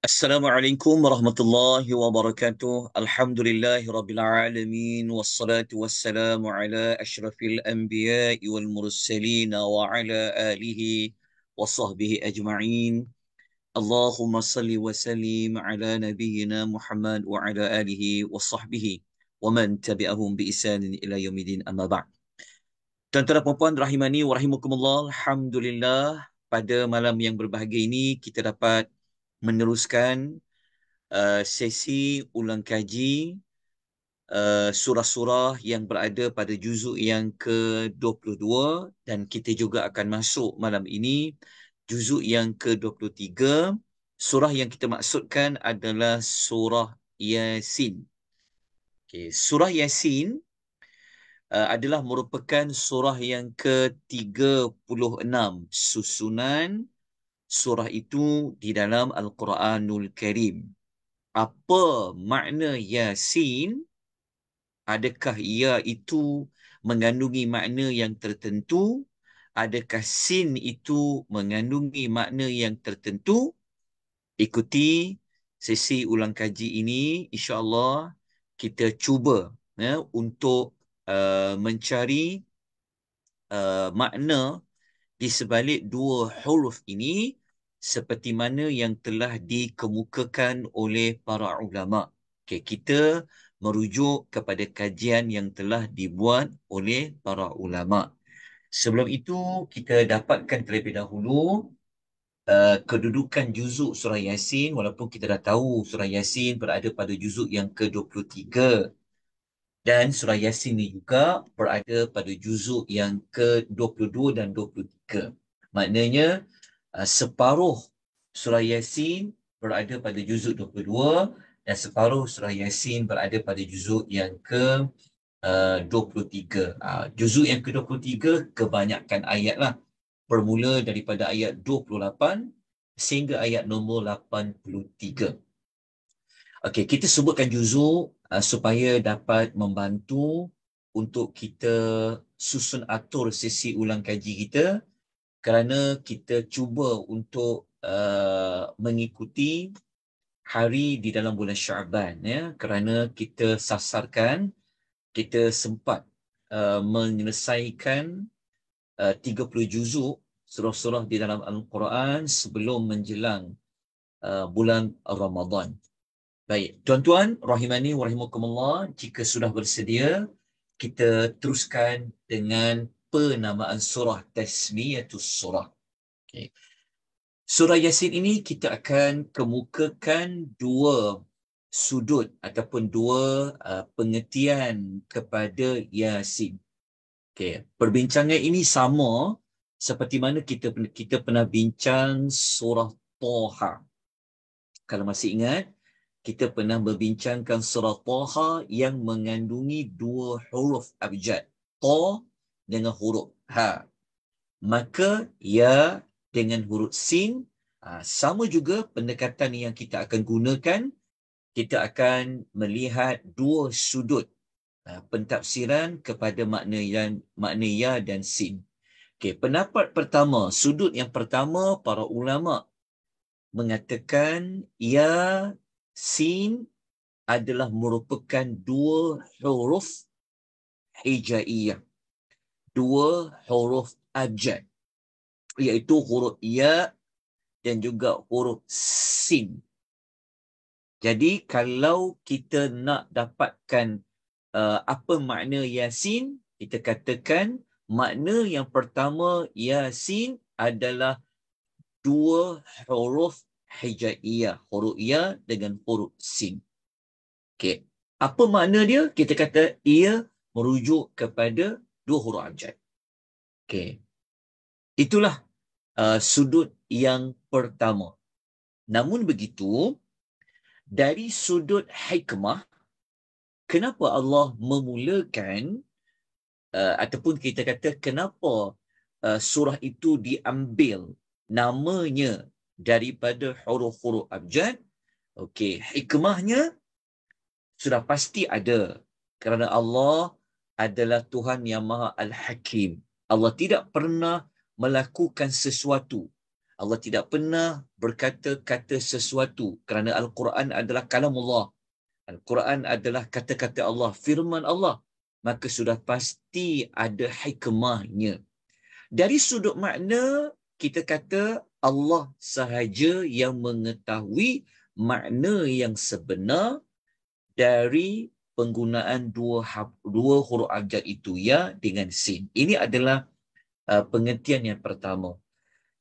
Assalamualaikum warahmatullahi wabarakatuh. Alhamdulillahi rabbil alamin wassalatu wassalamu ala asyrafil anbiya wal mursalin wa ala alihi wa sahbihi ajma'in. Allahumma salli wa sallim ala nabiyyina Muhammad wa ala alihi wa sahbihi wa man tabi'ahum bi isanin ila yaumidin amma ba'd. Tuan-tuan rahimani wa rahimakumullah. Alhamdulillah pada malam yang berbahagia ini kita dapat meneruskan uh, sesi ulang kaji uh, surah-surah yang berada pada juzuk yang ke-22 dan kita juga akan masuk malam ini juzuk yang ke-23 surah yang kita maksudkan adalah surah yasin. okay surah yasin Uh, adalah merupakan surah yang ke-36 susunan surah itu di dalam Al-Quranul Karim. Apa makna Yasin? Adakah ia itu mengandungi makna yang tertentu? Adakah Sin itu mengandungi makna yang tertentu? Ikuti sesi ulang kaji ini. InsyaAllah kita cuba ya, untuk uh, mencari uh, makna di sebalik dua huruf ini seperti mana yang telah dikemukakan oleh para ulama. Okay, kita merujuk kepada kajian yang telah dibuat oleh para ulama. Sebelum itu, kita dapatkan terlebih dahulu uh, kedudukan juzuk surah Yasin walaupun kita dah tahu surah Yasin berada pada juzuk yang ke-23 dan surah Yasin ni juga berada pada juzuk yang ke-22 dan 23. Maknanya Uh, separuh surah Yasin berada pada juzuk 22 dan separuh surah Yasin berada pada juzuk yang ke uh, 23. Uh, juzuk yang ke-23 kebanyakan ayat ayatlah bermula daripada ayat 28 sehingga ayat nombor 83. Okey, kita sebutkan juzuk uh, supaya dapat membantu untuk kita susun atur sesi ulang kaji kita kerana kita cuba untuk uh, mengikuti hari di dalam bulan Syaban ya kerana kita sasarkan kita sempat uh, menyelesaikan uh, 30 juzuk surah-surah di dalam al-Quran sebelum menjelang uh, bulan Ramadan. Baik, tuan-tuan rahimani wa rahimakumullah, jika sudah bersedia kita teruskan dengan penamaan surah Tasmiyatus Surah. Okay. Surah Yasin ini kita akan kemukakan dua sudut ataupun dua uh, pengertian kepada Yasin. Okay. Perbincangan ini sama seperti mana kita kita pernah bincang surah Toha. Kalau masih ingat, kita pernah membincangkan surah Toha yang mengandungi dua huruf abjad. Toha dengan huruf ha maka ya dengan huruf sin ah, sama juga pendekatan yang kita akan gunakan kita akan melihat dua sudut ah, pentafsiran kepada makna yang makna ya dan sin okey pendapat pertama sudut yang pertama para ulama mengatakan ya sin adalah merupakan dua huruf hijaiyah dua huruf abjad iaitu huruf ya dan juga huruf sin. Jadi kalau kita nak dapatkan uh, apa makna yasin, kita katakan makna yang pertama yasin adalah dua huruf hijaiyah, huruf ya dengan huruf sin. Okey. Apa makna dia? Kita kata ia merujuk kepada dua huruf abjad. Okay. Itulah uh, sudut yang pertama. Namun begitu, dari sudut hikmah, kenapa Allah memulakan uh, ataupun kita kata kenapa uh, surah itu diambil namanya daripada huruf-huruf abjad? okay, hikmahnya sudah pasti ada kerana Allah adalah Tuhan yang Maha Al-Hakim. Allah tidak pernah melakukan sesuatu. Allah tidak pernah berkata-kata sesuatu kerana Al-Quran adalah kalamullah. Al-Quran adalah kata-kata Allah, firman Allah. Maka sudah pasti ada hikmahnya. Dari sudut makna, kita kata Allah sahaja yang mengetahui makna yang sebenar dari penggunaan dua dua huruf abjad itu ya dengan sin. Ini adalah uh, pengertian yang pertama.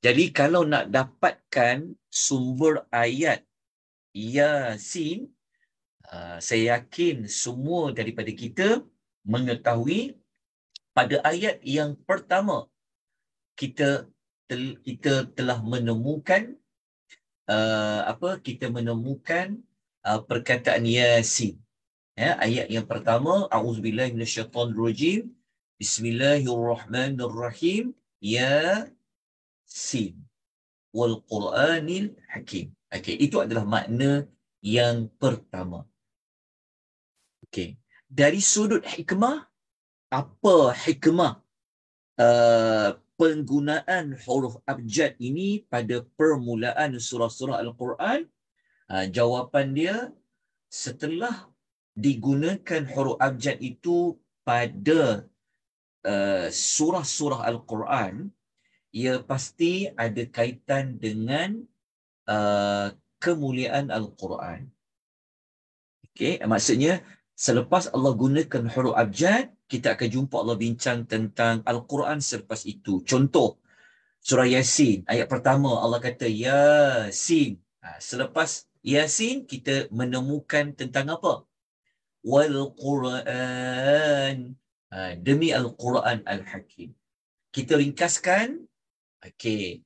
Jadi kalau nak dapatkan sumber ayat ya sin, uh, saya yakin semua daripada kita mengetahui pada ayat yang pertama kita tel, kita telah menemukan uh, apa kita menemukan uh, perkataan sin Ya, ayat yang pertama auzubillahi minasyaitonirrajim. Bismillahirrahmanirrahim. Ya sin. Wal Qur'anil Hakim. Okay, itu adalah makna yang pertama. Okay, Dari sudut hikmah, apa hikmah uh, penggunaan huruf abjad ini pada permulaan surah-surah Al-Quran? Uh, jawapan dia setelah digunakan huruf abjad itu pada eh, surah-surah Al-Quran, ia pasti ada kaitan dengan uh, kemuliaan Al-Quran. Okay, maksudnya selepas Allah gunakan huruf abjad, kita akan jumpa Allah bincang tentang Al-Quran selepas itu. Contoh, surah Yasin, ayat pertama Allah kata, Yasin. Ha, selepas Yasin, kita menemukan tentang apa? wal Quran ha, demi al Quran al Hakim. Kita ringkaskan, okey.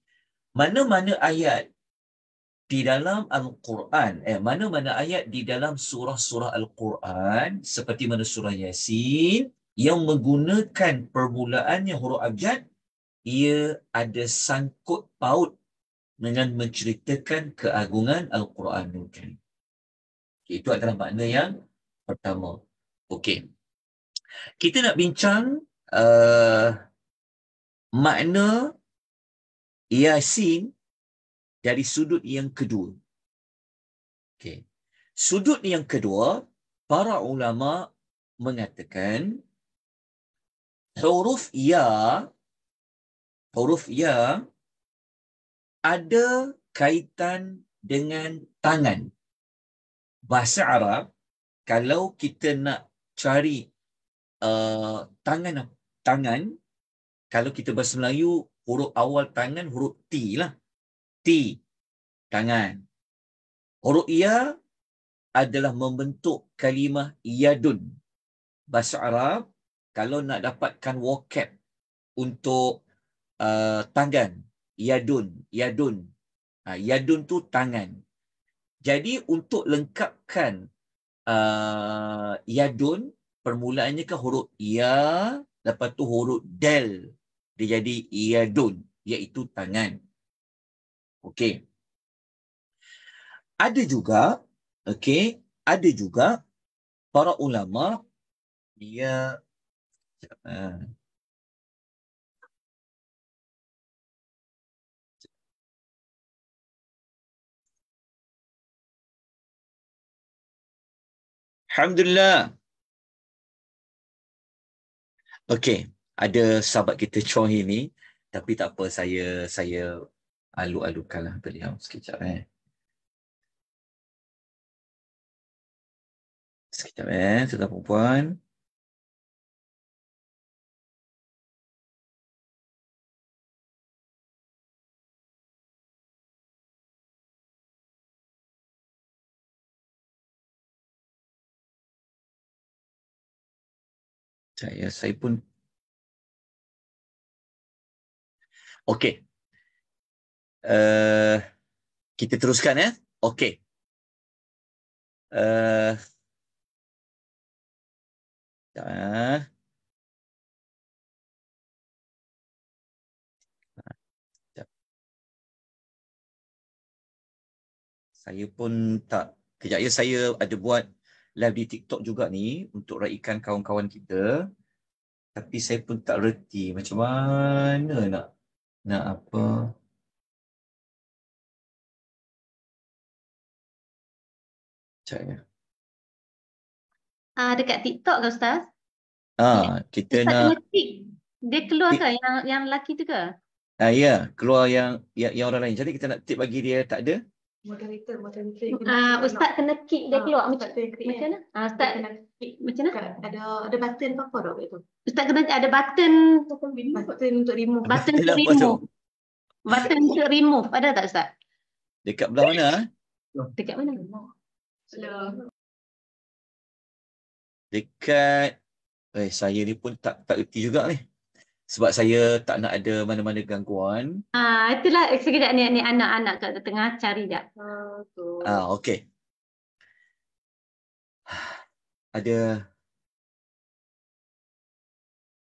Mana-mana ayat di dalam Al-Quran, eh, mana-mana ayat di dalam surah-surah Al-Quran, seperti mana surah Yasin, yang menggunakan permulaannya huruf abjad, ia ada sangkut paut dengan menceritakan keagungan al Quran. Karim. Itu adalah makna yang pertama. Okey. Kita nak bincang uh, makna Yasin dari sudut yang kedua. Okey. Sudut yang kedua, para ulama mengatakan huruf ya huruf ya ada kaitan dengan tangan. Bahasa Arab kalau kita nak cari uh, tangan tangan kalau kita bahasa Melayu huruf awal tangan huruf T lah T tangan huruf ia ya adalah membentuk kalimah yadun bahasa Arab kalau nak dapatkan vocab untuk uh, tangan yadun yadun uh, yadun tu tangan jadi untuk lengkapkan uh, yadun permulaannya ke huruf ya lepas tu huruf del dia jadi yadun iaitu tangan. Okey. Ada juga okey, ada juga para ulama dia uh, Alhamdulillah. Okey, ada sahabat kita Chong ini, tapi tak apa saya saya alu-alukanlah beliau sekejap eh. Sekejap eh, tuan-tuan puan Saya saya pun Okey. Uh, kita teruskan ya. Okey. Uh, Saya pun tak kejap ya saya ada buat live di TikTok juga ni untuk raikan kawan-kawan kita. Tapi saya pun tak reti macam mana nak nak apa. Cak ya. Ah dekat TikTok ke ustaz? Ah kita ustaz nak metik. Dia keluar ke yang yang lelaki tu ke? Ah uh, ya, keluar yang, yang yang orang lain. Jadi kita nak tip bagi dia tak ada moderator moderator uh, ustaz kena kick dia ah, keluar uh, macam ya. mana ah ustaz kena kick macam mana ada ada button apa apa dok itu ustaz kena ada button button untuk remove button untuk remove button, untuk remove ada tak ustaz dekat belah mana eh? dekat mana dekat eh saya ni pun tak tak reti juga ni sebab saya tak nak ada mana-mana gangguan. Ah, itulah sekejap ni, ni anak-anak kat tengah cari dia. Ah, ah okey. Ada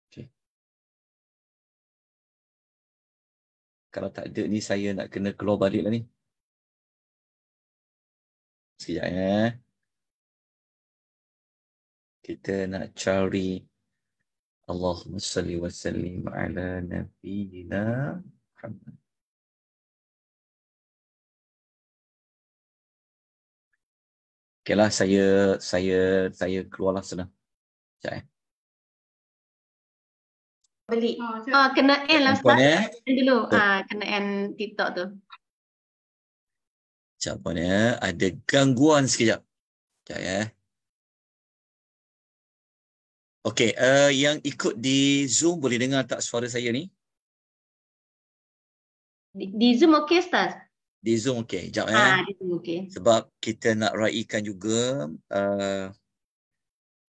okay. Kalau tak ada ni saya nak kena keluar balik lah ni. Sekejap ya. Kita nak cari Allahumma salli wa sallim ala nabiyyina Muhammad. Okeylah, saya saya saya keluarlah sana. Sekejap eh. Balik. Oh, oh, kena end lah Ustaz. Ya? Eh? dulu. Oh. Ha, kena end TikTok tu. Sekejap ya. Ada gangguan sekejap. Sekejap ya. Eh. Okey, uh, yang ikut di Zoom boleh dengar tak suara saya ni? Di, di Zoom okey Ustaz? Di Zoom okey, jap ya. Ha, eh. Ah, di Zoom okey. Sebab kita nak raikan juga uh,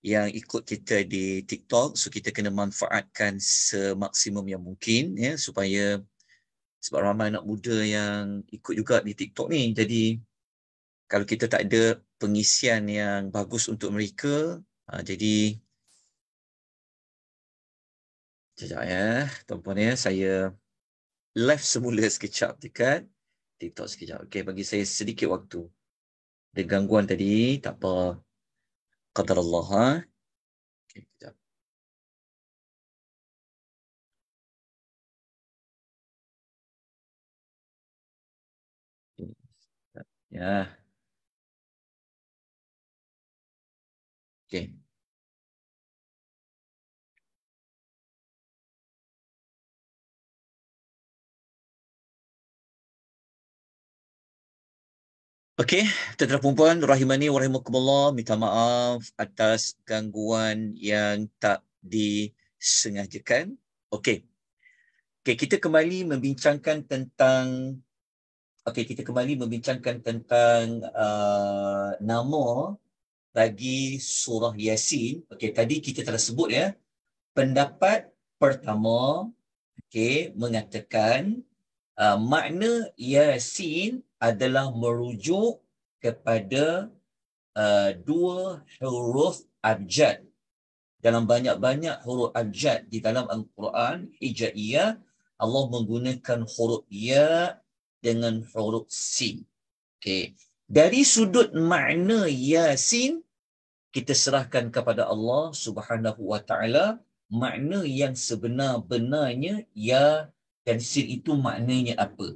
yang ikut kita di TikTok. So kita kena manfaatkan semaksimum yang mungkin ya supaya sebab ramai anak muda yang ikut juga di TikTok ni. Jadi kalau kita tak ada pengisian yang bagus untuk mereka, uh, jadi Sekejap ya, tuan-puan ya. Saya live semula sekejap dekat TikTok sekejap. Okey, bagi saya sedikit waktu. Ada gangguan tadi, tak apa. Qadar Allah, ha? Okey, sekejap. Ya. Okey. Okey, tetra perempuan rahimani wa rahimakumullah, minta maaf atas gangguan yang tak disengajakan. Okey. Okey, kita kembali membincangkan tentang Okey, kita kembali membincangkan tentang uh, nama bagi surah Yasin. Okey, tadi kita telah sebut ya. Pendapat pertama okey mengatakan Ah, makna Yasin adalah merujuk kepada uh, dua huruf abjad. Dalam banyak-banyak huruf abjad di dalam Al-Quran, Hijaiyah, Allah menggunakan huruf Ya dengan huruf Sin. Okay. Dari sudut makna Yasin, kita serahkan kepada Allah Subhanahu Wa Taala makna yang sebenar-benarnya ya dan sin itu maknanya apa.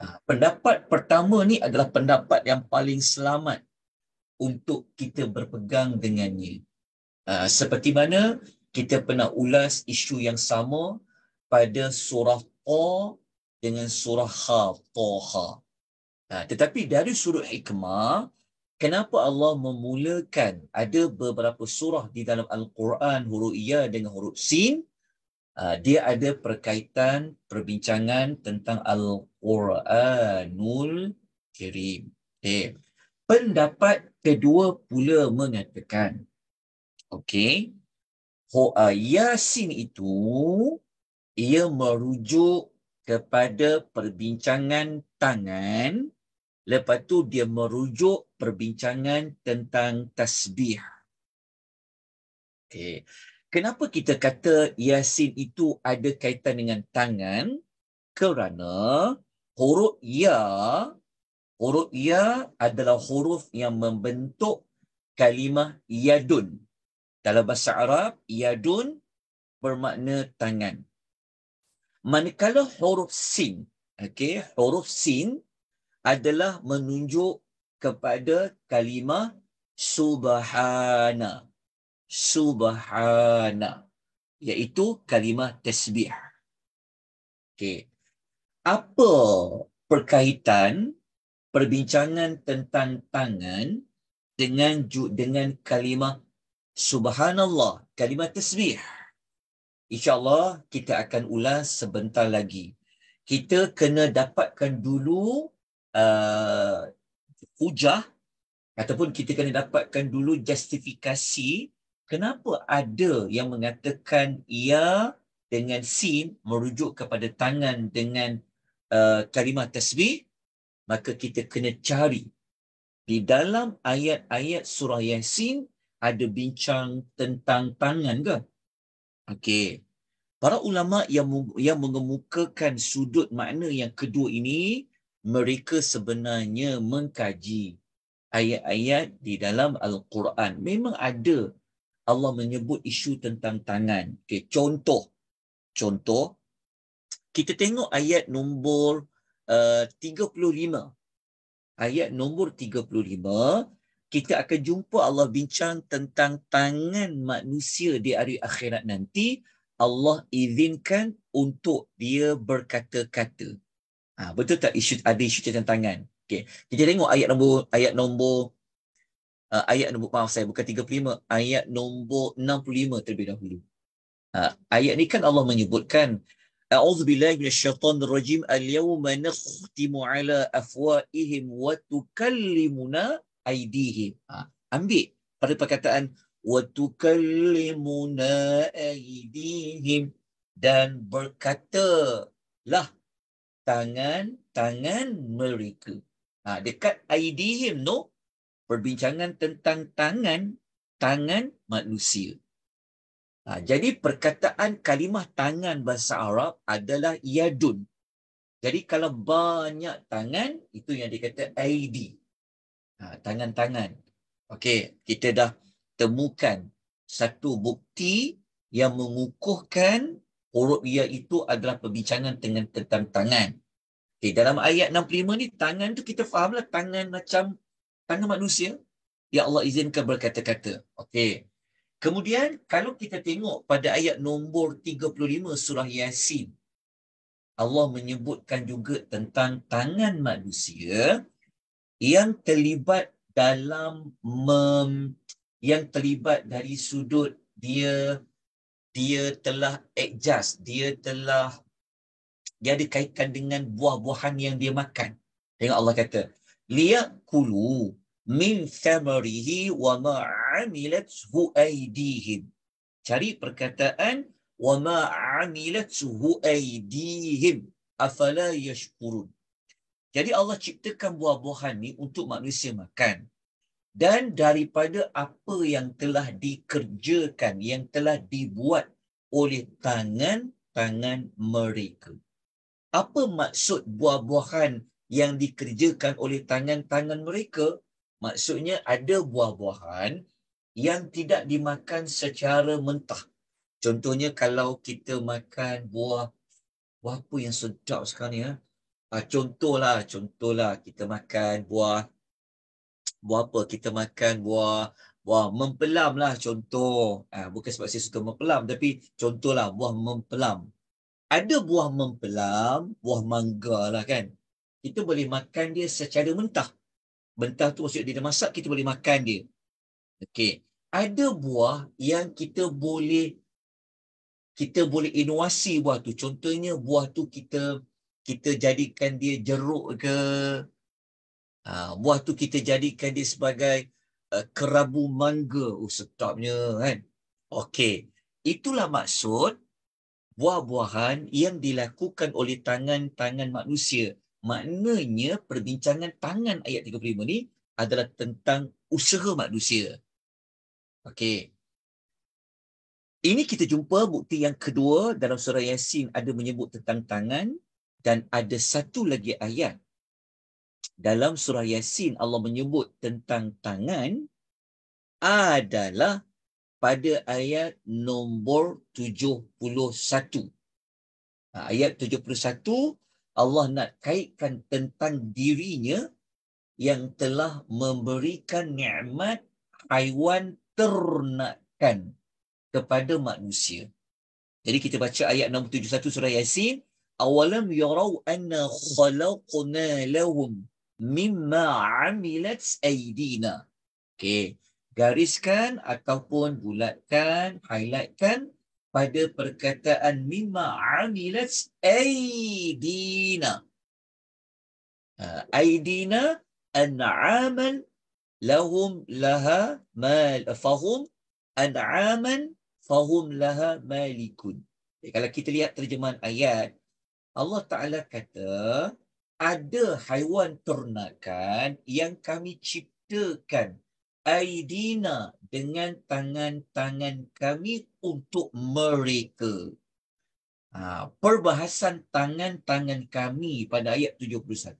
Ha, pendapat pertama ni adalah pendapat yang paling selamat untuk kita berpegang dengannya. Ha, seperti mana kita pernah ulas isu yang sama pada surah Ta dengan surah Ha, Ta Ha. Tetapi dari surah hikmah, kenapa Allah memulakan ada beberapa surah di dalam Al-Quran huruf Ya dengan huruf Sin, Ah, dia ada perkaitan perbincangan tentang Al-Quranul Kirim. Okay. Pendapat kedua pula mengatakan, okay, uh, ah, Yasin itu ia merujuk kepada perbincangan tangan, lepas tu dia merujuk perbincangan tentang tasbih. Okay. Kenapa kita kata Yasin itu ada kaitan dengan tangan? Kerana huruf Ya, huruf Ya adalah huruf yang membentuk kalimah Yadun. Dalam bahasa Arab, Yadun bermakna tangan. Manakala huruf Sin, okay, huruf Sin adalah menunjuk kepada kalimah Subhana subhana iaitu kalimah tasbih. Okey. Apa perkaitan perbincangan tentang tangan dengan dengan kalimah subhanallah, kalimah tasbih? InsyaAllah kita akan ulas sebentar lagi. Kita kena dapatkan dulu uh, ujah ataupun kita kena dapatkan dulu justifikasi kenapa ada yang mengatakan ia dengan sin merujuk kepada tangan dengan uh, kalimah tasbih maka kita kena cari di dalam ayat-ayat surah yasin ada bincang tentang tangan ke okey para ulama yang yang mengemukakan sudut makna yang kedua ini mereka sebenarnya mengkaji ayat-ayat di dalam al-Quran memang ada Allah menyebut isu tentang tangan. Okay, contoh, contoh, kita tengok ayat nombor eh, uh, 35. Ayat nombor 35, kita akan jumpa Allah bincang tentang tangan manusia di hari akhirat nanti. Allah izinkan untuk dia berkata-kata. Ha, betul tak isu, ada isu tentang tangan? Okay. Kita tengok ayat nombor ayat nombor uh, ayat nombor maaf saya bukan 35 ayat nombor 65 terlebih dahulu. Uh, ayat ni kan Allah menyebutkan A'udzu billahi minasyaitonir rajim al-yawma nakhtimu ala afwa'ihim wa tukallimuna aydihim. Uh, ambil pada perkataan wa tukallimuna aydihim dan berkata lah tangan-tangan mereka. Ha, dekat idihim no, perbincangan tentang tangan tangan manusia. Ha, jadi perkataan kalimah tangan bahasa Arab adalah yadun. Jadi kalau banyak tangan itu yang dikata id. Ha, tangan-tangan. Okey, kita dah temukan satu bukti yang mengukuhkan huruf ia ya itu adalah perbincangan dengan tentang tangan. Okay, dalam ayat 65 ni tangan tu kita fahamlah tangan macam tangan manusia ya Allah izinkan berkata-kata okey kemudian kalau kita tengok pada ayat nombor 35 surah yasin Allah menyebutkan juga tentang tangan manusia yang terlibat dalam mem, yang terlibat dari sudut dia dia telah adjust dia telah dia dikaitkan dengan buah-buahan yang dia makan. Tengok Allah kata, kulu min thamarihi wa ma amilathu aydihim cari perkataan wa ma amilathu aydihim afala yashkurun jadi Allah ciptakan buah-buahan ni untuk manusia makan dan daripada apa yang telah dikerjakan yang telah dibuat oleh tangan-tangan mereka apa maksud buah-buahan yang dikerjakan oleh tangan-tangan mereka Maksudnya ada buah-buahan yang tidak dimakan secara mentah. Contohnya kalau kita makan buah, buah apa yang sedap sekarang ya? Ah, contohlah, contohlah kita makan buah, buah apa? Kita makan buah, buah mempelam lah contoh. Ah, bukan sebab saya suka mempelam tapi contohlah buah mempelam. Ada buah mempelam, buah mangga lah kan? itu boleh makan dia secara mentah mentah tu maksudnya dia masak kita boleh makan dia. Okey. Ada buah yang kita boleh kita boleh inovasi buah tu. Contohnya buah tu kita kita jadikan dia jeruk ke ha, buah tu kita jadikan dia sebagai uh, kerabu mangga. Oh sedapnya kan. Okey. Itulah maksud buah-buahan yang dilakukan oleh tangan-tangan manusia maknanya perbincangan tangan ayat 35 ni adalah tentang usaha manusia. Okey. Ini kita jumpa bukti yang kedua dalam surah Yasin ada menyebut tentang tangan dan ada satu lagi ayat. Dalam surah Yasin Allah menyebut tentang tangan adalah pada ayat nombor 71. Ha, ayat 71 Allah nak kaitkan tentang dirinya yang telah memberikan nikmat haiwan ternakan kepada manusia. Jadi kita baca ayat 671 surah Yasin, awalam yarau anna khalaqna lahum mimma 'amilat aydina. Okey, gariskan ataupun bulatkan, highlightkan pada perkataan mimma amilat aidina. Ha, aidina an amal lahum laha mal fahum an aman fahum laha malikun. Ya, kalau kita lihat terjemahan ayat, Allah Ta'ala kata, ada haiwan ternakan yang kami ciptakan aidina dengan tangan-tangan kami untuk mereka. Ha, perbahasan tangan-tangan kami pada ayat 71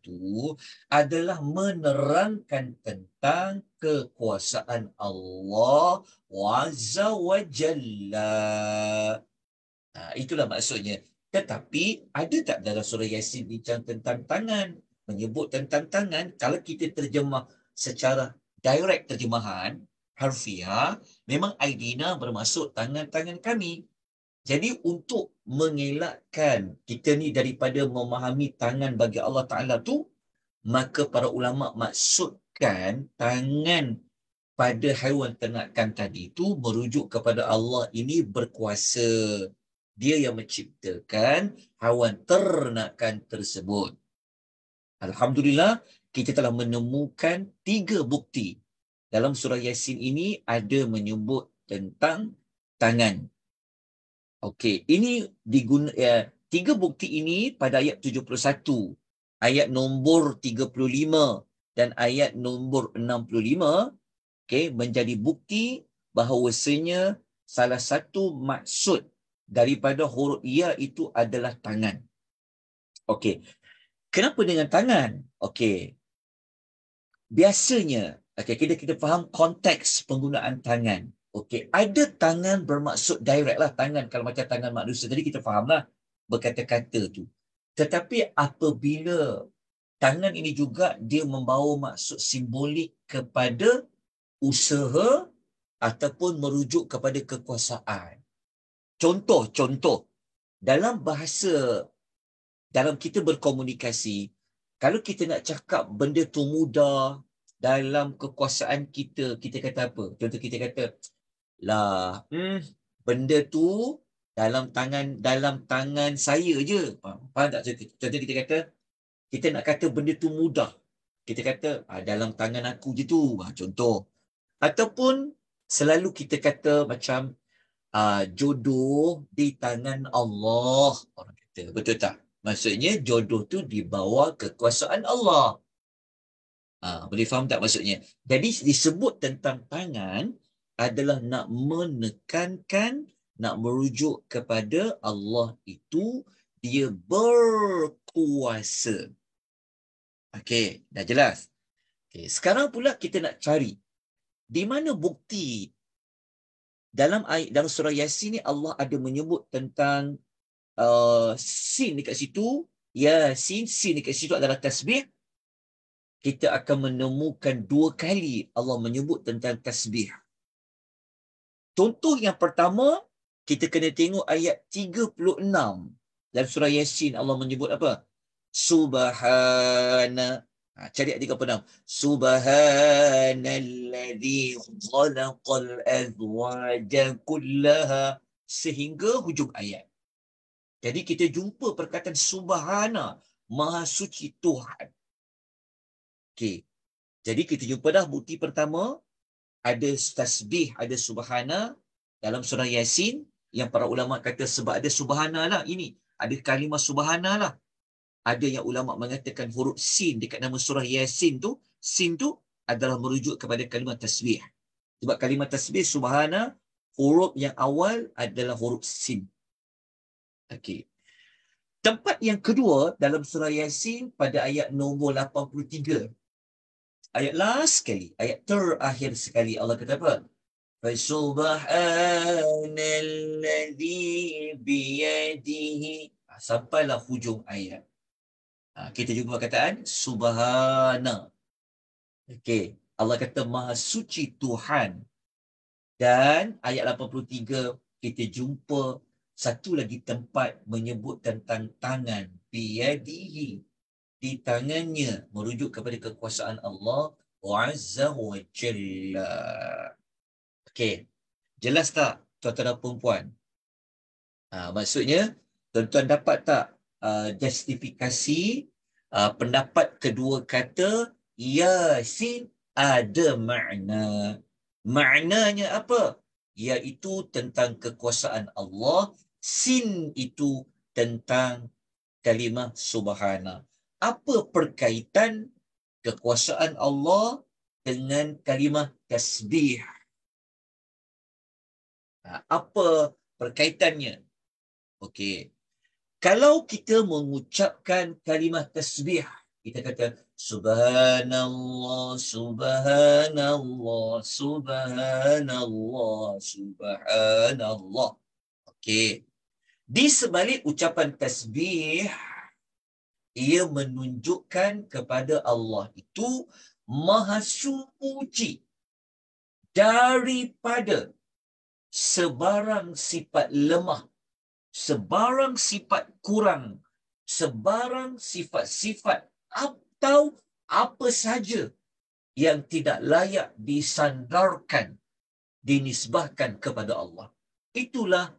adalah menerangkan tentang kekuasaan Allah wa jalla. Ha, itulah maksudnya. Tetapi ada tak dalam surah Yasin bincang tentang tangan? Menyebut tentang tangan kalau kita terjemah secara direct terjemahan harfiah memang Aidina bermaksud tangan-tangan kami. Jadi untuk mengelakkan kita ni daripada memahami tangan bagi Allah Taala tu maka para ulama maksudkan tangan pada haiwan ternakan tadi itu merujuk kepada Allah ini berkuasa. Dia yang menciptakan haiwan ternakan tersebut. Alhamdulillah, kita telah menemukan tiga bukti dalam surah Yasin ini ada menyebut tentang tangan. Okey, ini diguna ya, tiga bukti ini pada ayat 71, ayat nombor 35 dan ayat nombor 65 okey menjadi bukti bahawasanya salah satu maksud daripada huruf ya itu adalah tangan. Okey. Kenapa dengan tangan? Okey, biasanya okey kita kita faham konteks penggunaan tangan okey ada tangan bermaksud direct lah tangan kalau macam tangan manusia tadi kita fahamlah berkata-kata tu tetapi apabila tangan ini juga dia membawa maksud simbolik kepada usaha ataupun merujuk kepada kekuasaan contoh contoh dalam bahasa dalam kita berkomunikasi kalau kita nak cakap benda tu mudah dalam kekuasaan kita, kita kata apa? Contoh kita kata, lah, hmm, benda tu dalam tangan dalam tangan saya je. Faham tak? Contoh kita kata, kita nak kata benda tu mudah. Kita kata, ah, dalam tangan aku je tu. Ah, contoh. Ataupun, selalu kita kata macam, ah, jodoh di tangan Allah. Orang kita betul tak? Maksudnya jodoh tu di bawah kekuasaan Allah. Ha, boleh faham tak maksudnya? Jadi disebut tentang tangan adalah nak menekankan, nak merujuk kepada Allah itu dia berkuasa. Okey, dah jelas. Okay, sekarang pula kita nak cari di mana bukti dalam ayat dalam surah Yasin ni Allah ada menyebut tentang Uh, sin dekat situ ya sin-sin dekat situ adalah tasbih kita akan menemukan dua kali Allah menyebut tentang tasbih contoh yang pertama kita kena tengok ayat 36 dalam surah yasin Allah menyebut apa subhana ha, cari ayat 36 subhanallazi khalaqal azwaja kullaha sehingga hujung ayat jadi kita jumpa perkataan subhana, maha suci Tuhan. Okey. Jadi kita jumpa dah bukti pertama ada tasbih, ada subhana dalam surah Yasin yang para ulama kata sebab ada subhana lah ini. Ada kalimah subhana lah. Ada yang ulama mengatakan huruf sin dekat nama surah Yasin tu, sin tu adalah merujuk kepada kalimah tasbih. Sebab kalimah tasbih subhana huruf yang awal adalah huruf sin. Okey. Tempat yang kedua dalam surah Yasin pada ayat nombor 83. Ayat last sekali, ayat terakhir sekali Allah kata apa? Fasubhanalladhi biyadihi. Ah, sampailah hujung ayat. Ah, kita jumpa perkataan subhana. Okey, Allah kata maha suci Tuhan. Dan ayat 83 kita jumpa satu lagi tempat menyebut tentang tangan biyadihi di tangannya merujuk kepada kekuasaan Allah Azza wa Jalla. Okey. Jelas tak tuan-tuan dan puan-puan? Ha, maksudnya tuan-tuan dapat tak uh, justifikasi uh, pendapat kedua kata Yasin ada makna. Maknanya apa? Iaitu tentang kekuasaan Allah sin itu tentang kalimah subhana. Apa perkaitan kekuasaan Allah dengan kalimah tasbih? Ha, apa perkaitannya? Okey. Kalau kita mengucapkan kalimah tasbih, kita kata subhanallah subhanallah subhanallah subhanallah. Okey. Di sebalik ucapan tasbih, ia menunjukkan kepada Allah itu maha suci daripada sebarang sifat lemah, sebarang sifat kurang, sebarang sifat-sifat atau apa saja yang tidak layak disandarkan, dinisbahkan kepada Allah. Itulah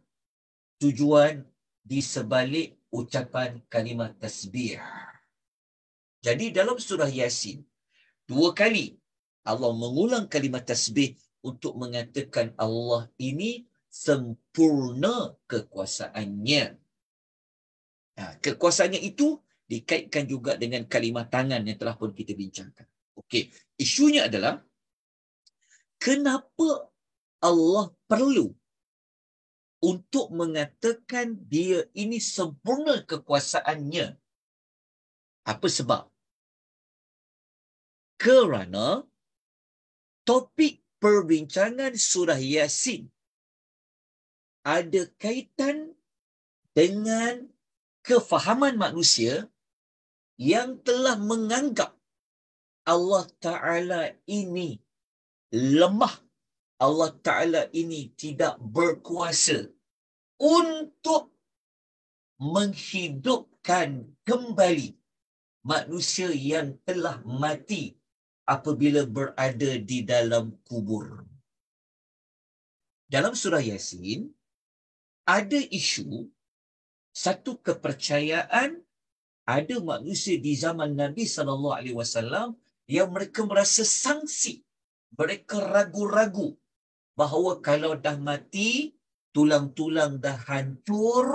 tujuan di sebalik ucapan kalimah tasbih. Jadi dalam surah Yasin, dua kali Allah mengulang kalimah tasbih untuk mengatakan Allah ini sempurna kekuasaannya. Nah, ha, kekuasaannya itu dikaitkan juga dengan kalimah tangan yang telah pun kita bincangkan. Okey, isunya adalah kenapa Allah perlu untuk mengatakan dia ini sempurna kekuasaannya. Apa sebab? Kerana topik perbincangan surah Yasin ada kaitan dengan kefahaman manusia yang telah menganggap Allah Ta'ala ini lemah Allah Ta'ala ini tidak berkuasa untuk menghidupkan kembali manusia yang telah mati apabila berada di dalam kubur. Dalam surah Yasin, ada isu satu kepercayaan ada manusia di zaman Nabi sallallahu alaihi wasallam yang mereka merasa sangsi, mereka ragu-ragu bahawa kalau dah mati, tulang-tulang dah hancur,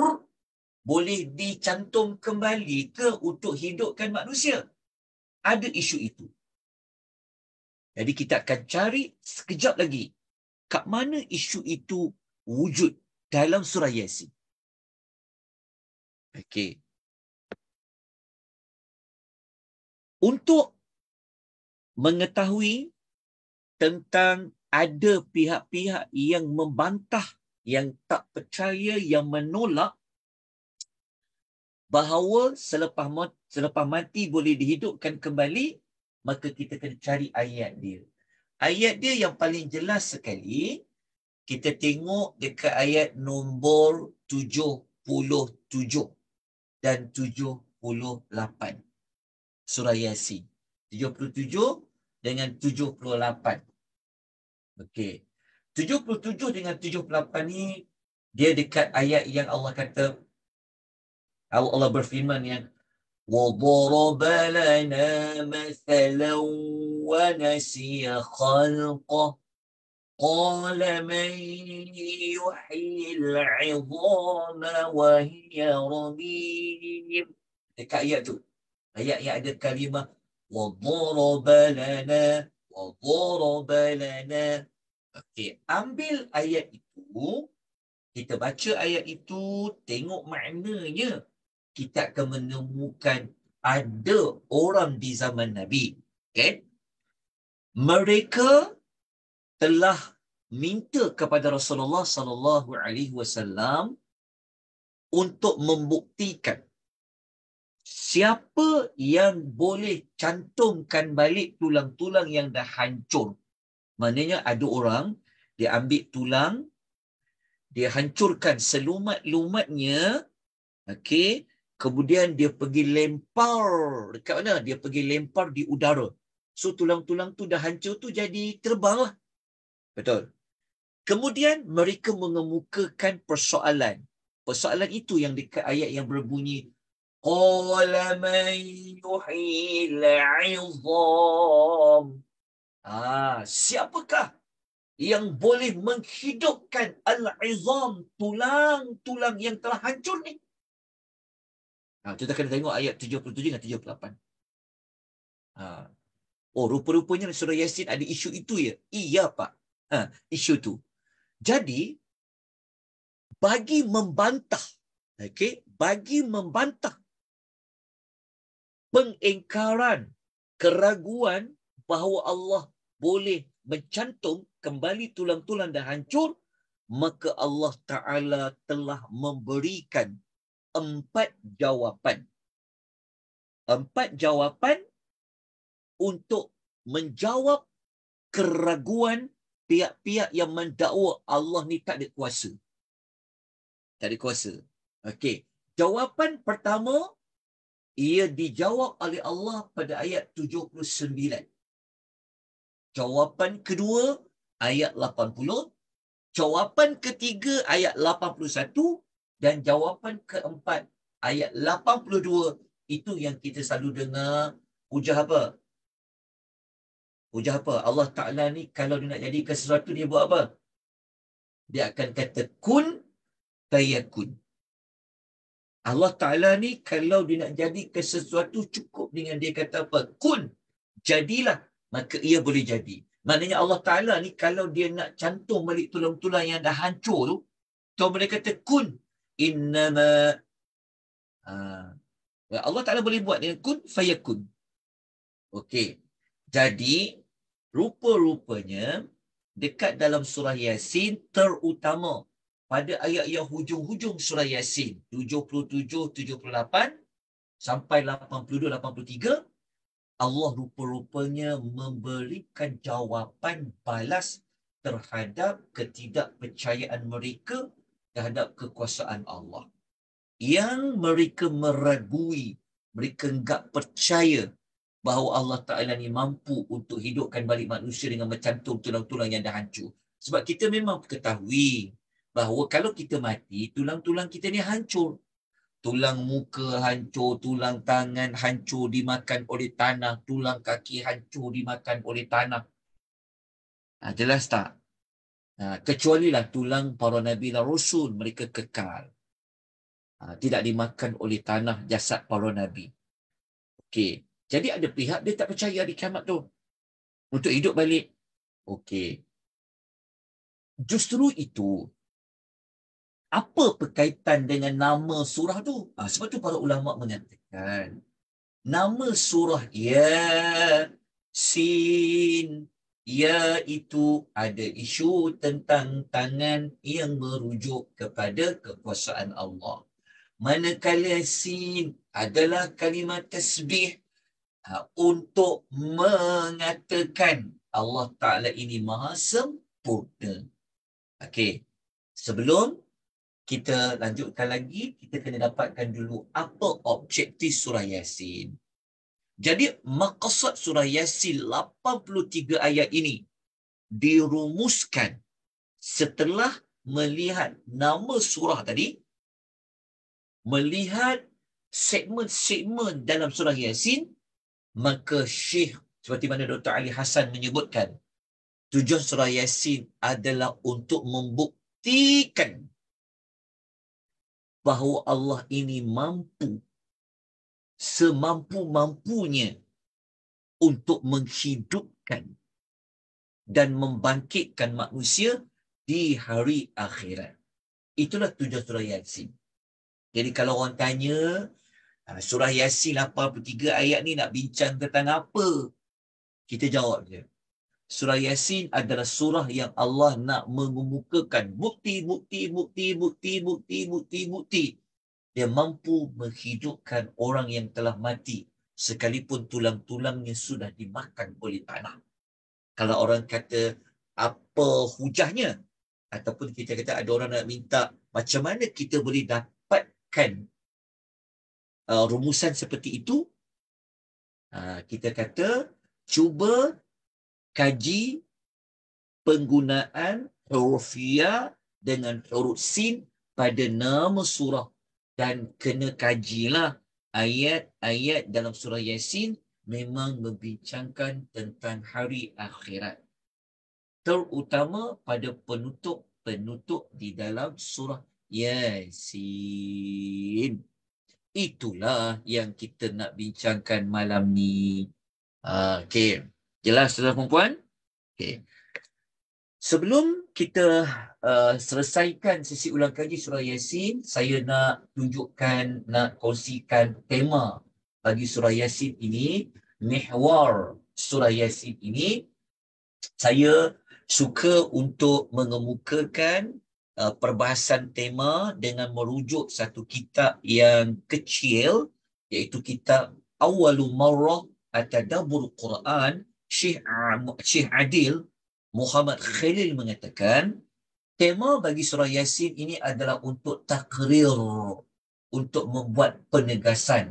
boleh dicantum kembali ke untuk hidupkan manusia. Ada isu itu. Jadi kita akan cari sekejap lagi kat mana isu itu wujud dalam surah Yasin. Okey. Untuk mengetahui tentang ada pihak-pihak yang membantah, yang tak percaya, yang menolak bahawa selepas mati, selepas mati boleh dihidupkan kembali, maka kita kena cari ayat dia. Ayat dia yang paling jelas sekali, kita tengok dekat ayat nombor 77 dan 78 surah Yasin. 77 dengan 78. Okey. 77 dengan 78 ni dia dekat ayat yang Allah kata Allah berfirman yang وَضَرَبَ لَنَا مَثَلًا وَنَسِيَ خَلْقَهُ قَالَ مَنْ يُحْيِي الْعِظَامَ وَهِيَ رَمِيمٌ Dekat ayat tu. Ayat yang ada kalimah وَضَرَبَ لَنَا Dorobalana. Okey, ambil ayat itu. Kita baca ayat itu, tengok maknanya. Kita akan menemukan ada orang di zaman Nabi. Okay? Mereka telah minta kepada Rasulullah sallallahu alaihi wasallam untuk membuktikan siapa yang boleh cantumkan balik tulang-tulang yang dah hancur? Maknanya ada orang, dia ambil tulang, dia hancurkan selumat-lumatnya, okay, kemudian dia pergi lempar, dekat mana? Dia pergi lempar di udara. So tulang-tulang tu dah hancur tu jadi terbang lah. Betul. Kemudian mereka mengemukakan persoalan. Persoalan itu yang dekat ayat yang berbunyi قال من يحيي العظام Ah, siapakah yang boleh menghidupkan al-izam tulang-tulang yang telah hancur ni? Ah, kita kena tengok ayat 77 dan 78. Ah. Oh, rupa-rupanya surah Yasin ada isu itu ya. Iya, Pak. Ah, isu tu. Jadi bagi membantah, okay, bagi membantah pengingkaran keraguan bahawa Allah boleh mencantum kembali tulang-tulang dan hancur, maka Allah Ta'ala telah memberikan empat jawapan. Empat jawapan untuk menjawab keraguan pihak-pihak yang mendakwa Allah ni tak ada kuasa. Tak ada kuasa. Okey. Jawapan pertama ia dijawab oleh Allah pada ayat 79. Jawapan kedua ayat 80. Jawapan ketiga ayat 81. Dan jawapan keempat ayat 82. Itu yang kita selalu dengar hujah apa? Hujah apa? Allah Ta'ala ni kalau dia nak jadikan sesuatu dia buat apa? Dia akan kata kun tayakun. Allah Ta'ala ni kalau dia nak jadi sesuatu cukup dengan dia kata apa? Kun. Jadilah. Maka ia boleh jadi. Maknanya Allah Ta'ala ni kalau dia nak cantum balik tulang-tulang yang dah hancur tu. Tuan boleh kata kun. Innama. Ha. Ya, Allah Ta'ala boleh buat dengan kun. Faya kun. Okey. Jadi rupa-rupanya dekat dalam surah Yasin terutama pada ayat ayat hujung-hujung surah Yasin 77 78 sampai 82 83 Allah rupa-rupanya memberikan jawapan balas terhadap ketidakpercayaan mereka terhadap kekuasaan Allah yang mereka meragui mereka enggak percaya bahawa Allah Taala ni mampu untuk hidupkan balik manusia dengan mencantum tulang-tulang yang dah hancur sebab kita memang ketahui bahawa kalau kita mati, tulang-tulang kita ni hancur. Tulang muka hancur, tulang tangan hancur dimakan oleh tanah, tulang kaki hancur dimakan oleh tanah. Ha, jelas tak? Ha, Kecuali lah tulang para Nabi dan Rasul, mereka kekal. Ha, tidak dimakan oleh tanah jasad para Nabi. Okay, Jadi ada pihak dia tak percaya di kiamat tu. Untuk hidup balik. Okey. Justru itu apa perkaitan dengan nama surah tu? Ha, sebab tu para ulama mengatakan nama surah ya sin ya itu ada isu tentang tangan yang merujuk kepada kekuasaan Allah. Manakala sin adalah kalimat tasbih ha, untuk mengatakan Allah Ta'ala ini maha sempurna. Okey. Sebelum kita lanjutkan lagi, kita kena dapatkan dulu apa objektif surah Yasin. Jadi, maqasad surah Yasin 83 ayat ini dirumuskan setelah melihat nama surah tadi, melihat segmen-segmen dalam surah Yasin, maka Syekh seperti mana Dr. Ali Hassan menyebutkan, tujuan surah Yasin adalah untuk membuktikan bahawa Allah ini mampu semampu-mampunya untuk menghidupkan dan membangkitkan manusia di hari akhirat. Itulah tujuan surah Yasin. Jadi kalau orang tanya ah, surah Yasin 83 ayat ni nak bincang tentang apa? Kita jawab dia. Surah Yasin adalah surah yang Allah nak mengemukakan bukti, bukti, bukti, bukti, bukti, bukti, bukti. Dia mampu menghidupkan orang yang telah mati sekalipun tulang-tulangnya sudah dimakan oleh tanah. Kalau orang kata apa hujahnya ataupun kita kata ada orang nak minta macam mana kita boleh dapatkan uh, rumusan seperti itu, uh, kita kata cuba kaji penggunaan huruf ya dengan huruf sin pada nama surah dan kena kajilah ayat-ayat dalam surah Yasin memang membincangkan tentang hari akhirat. Terutama pada penutup-penutup di dalam surah Yasin. Itulah yang kita nak bincangkan malam ni. Okay. Jelas tuan-tuan perempuan? Okay. Sebelum kita uh, selesaikan sesi ulang kaji surah Yasin, saya nak tunjukkan, nak kongsikan tema bagi surah Yasin ini, mihwar surah Yasin ini. Saya suka untuk mengemukakan uh, perbahasan tema dengan merujuk satu kitab yang kecil, iaitu kitab Awalu Marah Atadabur Quran, Syih, Syih Adil Muhammad Khalil mengatakan tema bagi surah Yasin ini adalah untuk takrir untuk membuat penegasan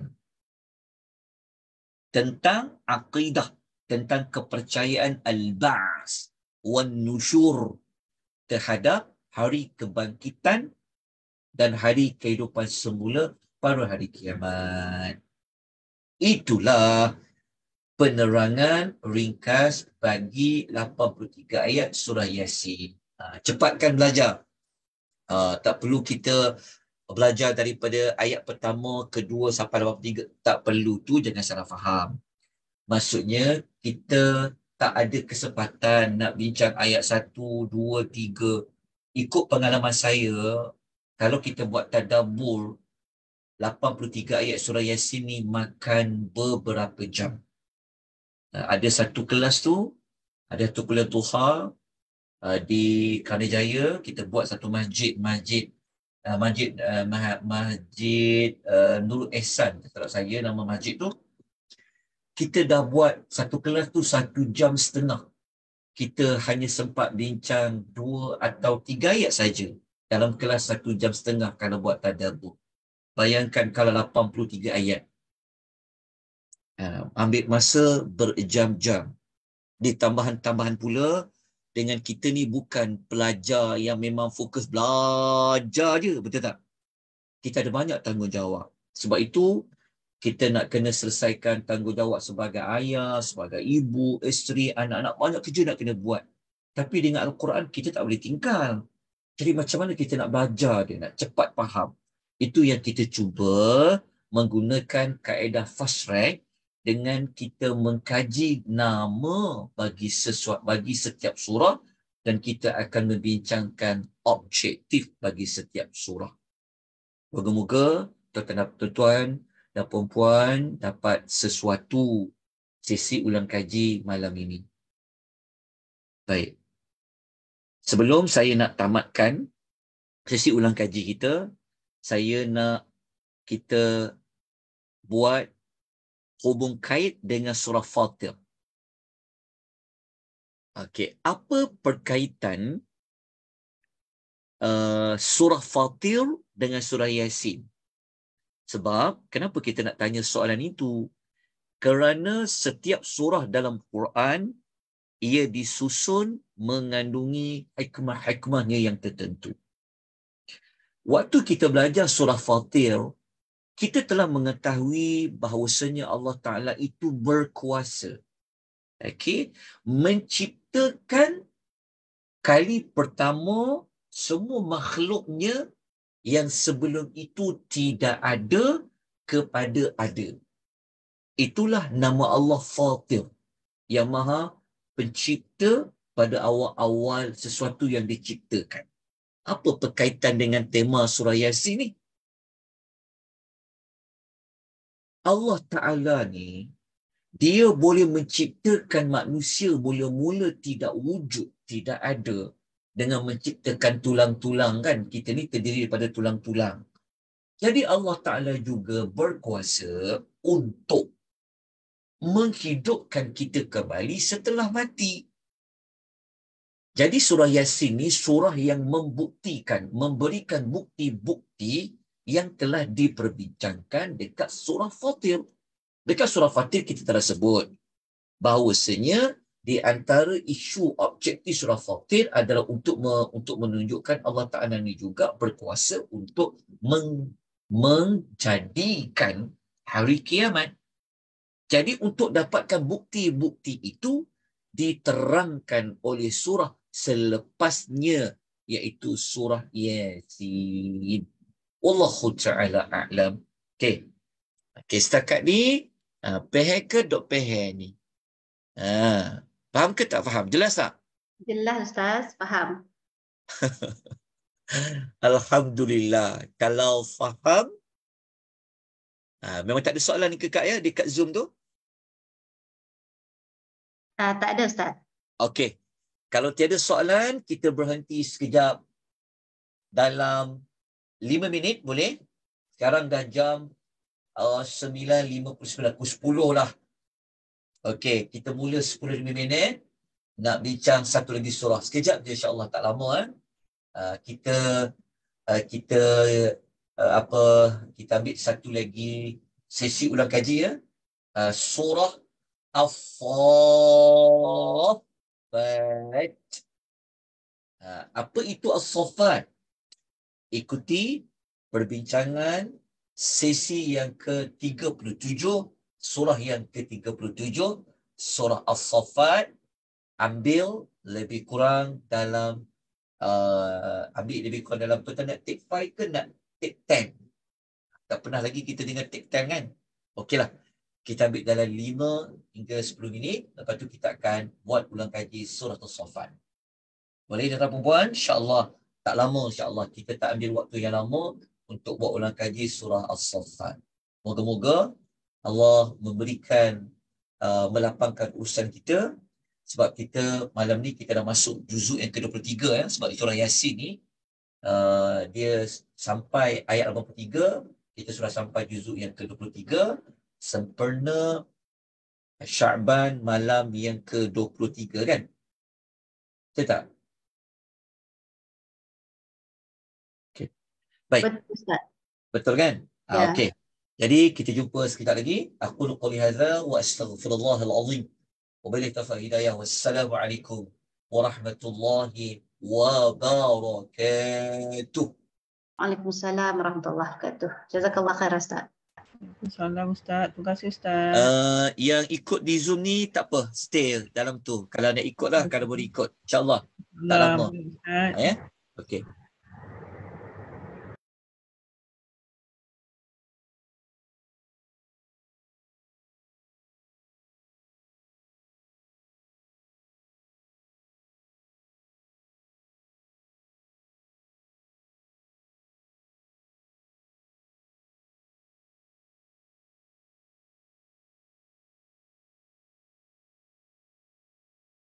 tentang aqidah tentang kepercayaan al-ba's wan nushur terhadap hari kebangkitan dan hari kehidupan semula pada hari kiamat itulah penerangan ringkas bagi 83 ayat surah Yasin. Ha, cepatkan belajar. Ha, tak perlu kita belajar daripada ayat pertama, kedua sampai 83. Tak perlu tu jangan salah faham. Maksudnya kita tak ada kesempatan nak bincang ayat 1, 2, 3. Ikut pengalaman saya, kalau kita buat tadabur, 83 ayat surah Yasin ni makan beberapa jam. Eh, ada satu kelas tu ada satu kuliah duha eh, di Kanejaya kita buat satu masjid masjid eh, masjid masjid Nur Ehsan kalau saya nama masjid tu kita dah buat satu kelas tu satu jam setengah kita hanya sempat bincang dua atau tiga ayat saja dalam kelas satu jam setengah kalau buat tadabbur bayangkan kalau 83 ayat uh, ambil masa berjam-jam. Ditambahan-tambahan pula dengan kita ni bukan pelajar yang memang fokus belajar je, betul tak? Kita ada banyak tanggungjawab. Sebab itu, kita nak kena selesaikan tanggungjawab sebagai ayah, sebagai ibu, isteri, anak-anak. Banyak kerja nak kena buat. Tapi dengan Al-Quran, kita tak boleh tinggal. Jadi macam mana kita nak belajar dia, nak cepat faham. Itu yang kita cuba menggunakan kaedah fast rank dengan kita mengkaji nama bagi sesuatu bagi setiap surah dan kita akan membincangkan objektif bagi setiap surah. Moga-moga tuan-tuan dan puan-puan dapat sesuatu sesi ulang kaji malam ini. Baik. Sebelum saya nak tamatkan sesi ulang kaji kita, saya nak kita buat hubung kait dengan surah Fatir. Okey, apa perkaitan uh, surah Fatir dengan surah Yasin? Sebab kenapa kita nak tanya soalan itu? Kerana setiap surah dalam Quran ia disusun mengandungi hikmah-hikmahnya yang tertentu. Waktu kita belajar surah Fatir, kita telah mengetahui bahawasanya Allah Ta'ala itu berkuasa. Okay? Menciptakan kali pertama semua makhluknya yang sebelum itu tidak ada kepada ada. Itulah nama Allah Fatir. Yang maha pencipta pada awal-awal sesuatu yang diciptakan. Apa perkaitan dengan tema surah Yasin ni? Allah Ta'ala ni, dia boleh menciptakan manusia mula-mula tidak wujud, tidak ada. Dengan menciptakan tulang-tulang kan, kita ni terdiri daripada tulang-tulang. Jadi Allah Ta'ala juga berkuasa untuk menghidupkan kita kembali setelah mati. Jadi surah Yasin ni surah yang membuktikan, memberikan bukti-bukti yang telah diperbincangkan dekat surah Fatir. Dekat surah Fatir kita telah sebut bahawasanya di antara isu objektif surah Fatir adalah untuk me, untuk menunjukkan Allah Taala ini juga berkuasa untuk meng, menjadikan hari kiamat. Jadi untuk dapatkan bukti-bukti itu diterangkan oleh surah selepasnya iaitu surah Yasin. Wallahu ta'ala a'lam. Okey. Okey, setakat ni, uh, ah, pehe ke dok pehe ni? Uh, faham ke tak faham? Jelas tak? Jelas, Ustaz. Faham. Alhamdulillah. Kalau faham, uh, memang tak ada soalan ni ke Kak ya, dekat Zoom tu? Uh, tak ada, Ustaz. Okey. Kalau tiada soalan, kita berhenti sekejap dalam 5 minit boleh. Sekarang dah jam uh, 9.59, 10 lah. Okay, kita mula 10 minit nak bincang satu lagi surah. Sekejap je insya-Allah tak lama kan. Uh, kita uh, kita uh, apa kita ambil satu lagi sesi ulang kaji ya. Uh, surah As-Saffat. Uh, apa itu As-Saffat? ikuti perbincangan sesi yang ke-37 surah yang ke-37 surah as-saffat ambil lebih kurang dalam uh, ambil lebih kurang dalam tu nak take 5 ke nak take 10 tak pernah lagi kita dengar take 10 kan okeylah kita ambil dalam 5 hingga 10 minit lepas tu kita akan buat ulang kaji surah as-saffat boleh tuan-tuan puan insyaallah tak lama insyaAllah kita tak ambil waktu yang lama untuk buat ulang kaji surah As-Saffat. Moga-moga Allah memberikan uh, melapangkan urusan kita sebab kita malam ni kita dah masuk juzuk yang ke-23 ya eh, sebab itu surah Yasin ni uh, dia sampai ayat 83 kita sudah sampai juzuk yang ke-23 sempurna syarban malam yang ke-23 kan. Betul tak? Baik. Betul Ustaz. Betul kan? Ah, ya. Ah, Okey. Jadi kita jumpa sekejap lagi. Aku lupa lihaza wa astaghfirullahal azim. Wa bila tafa hidayah. Wassalamualaikum warahmatullahi wabarakatuh. Waalaikumsalam warahmatullahi wabarakatuh. Jazakallah khair Ustaz. Assalamualaikum Ustaz. Terima kasih Ustaz. Uh, yang ikut di Zoom ni tak apa. Stay dalam tu. Kalau nak ikut lah. Kalau boleh ikut. InsyaAllah. Tak lama. Ah, ya? Okay.